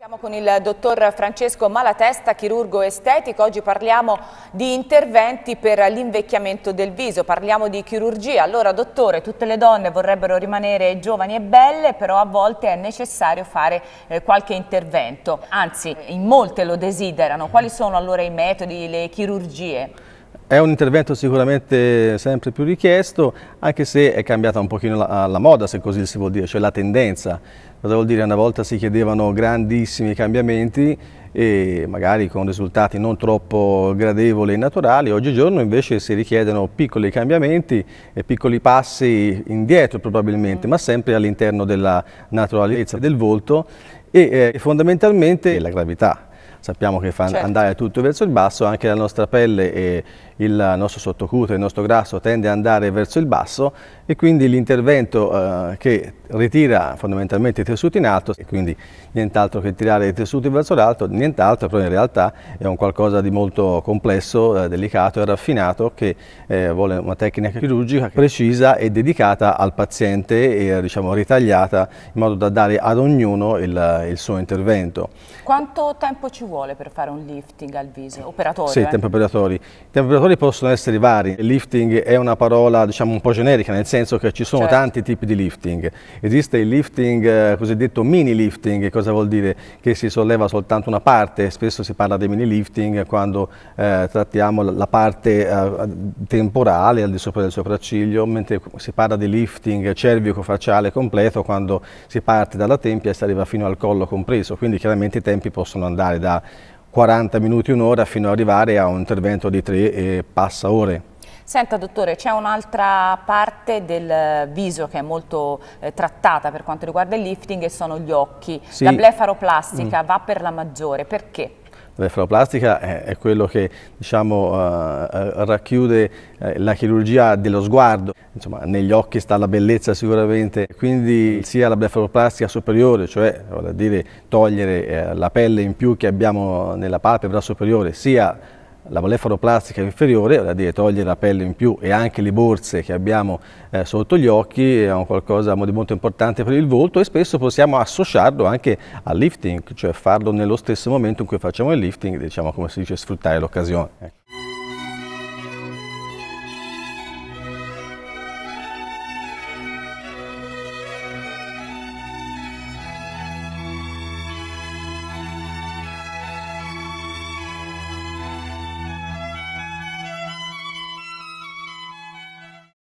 Siamo con il dottor Francesco Malatesta, chirurgo estetico. Oggi parliamo di interventi per l'invecchiamento del viso, parliamo di chirurgia. Allora, dottore, tutte le donne vorrebbero rimanere giovani e belle, però a volte è necessario fare eh, qualche intervento. Anzi, in molte lo desiderano. Quali sono allora i metodi, le chirurgie? È un intervento sicuramente sempre più richiesto, anche se è cambiata un pochino la, la moda, se così si vuol dire, cioè la tendenza. Cosa vuol dire? Una volta si chiedevano grandissimi cambiamenti e magari con risultati non troppo gradevoli e naturali, oggigiorno invece si richiedono piccoli cambiamenti e piccoli passi indietro probabilmente, mm. ma sempre all'interno della naturalezza del volto e eh, fondamentalmente la gravità sappiamo che fa certo. andare tutto verso il basso, anche la nostra pelle e il nostro sottocuto, il nostro grasso tende ad andare verso il basso e quindi l'intervento eh, che ritira fondamentalmente i tessuti in alto e quindi nient'altro che tirare i tessuti verso l'alto, nient'altro, però in realtà è un qualcosa di molto complesso, eh, delicato e raffinato che eh, vuole una tecnica chirurgica precisa e dedicata al paziente e diciamo ritagliata in modo da dare ad ognuno il, il suo intervento. Quanto tempo ci vuole? vuole per fare un lifting al viso? Operatori? Sì, eh? tempi operatori. I tempi operatori possono essere vari. Il lifting è una parola diciamo un po' generica, nel senso che ci sono certo. tanti tipi di lifting. Esiste il lifting eh, cosiddetto mini lifting, che cosa vuol dire? Che si solleva soltanto una parte, spesso si parla dei mini lifting quando eh, trattiamo la parte eh, temporale al di sopra del sopracciglio, mentre si parla di lifting cervico-facciale completo quando si parte dalla tempia e si arriva fino al collo compreso, quindi chiaramente i tempi possono andare da 40 minuti, un'ora, fino ad arrivare a un intervento di 3 e passa ore. Senta dottore, c'è un'altra parte del viso che è molto eh, trattata per quanto riguarda il lifting e sono gli occhi. Sì. La blefaroplastica mm. va per la maggiore, perché? L'efaloplastica è, è, quello che diciamo, uh, racchiude uh, la chirurgia dello sguardo, Insomma, negli occhi sta la bellezza sicuramente, quindi sia la blefaroplastica superiore, cioè dire, togliere uh, la pelle in più che abbiamo nella palpebra superiore, sia la blefaroplastica inferiore, vale dire togliere la pelle in più e anche le borse che abbiamo eh, sotto gli occhi, è un qualcosa di molto importante per il volto e spesso possiamo associarlo anche al lifting, cioè farlo nello stesso momento in cui facciamo il lifting, diciamo come si dice sfruttare l'occasione. Ecco.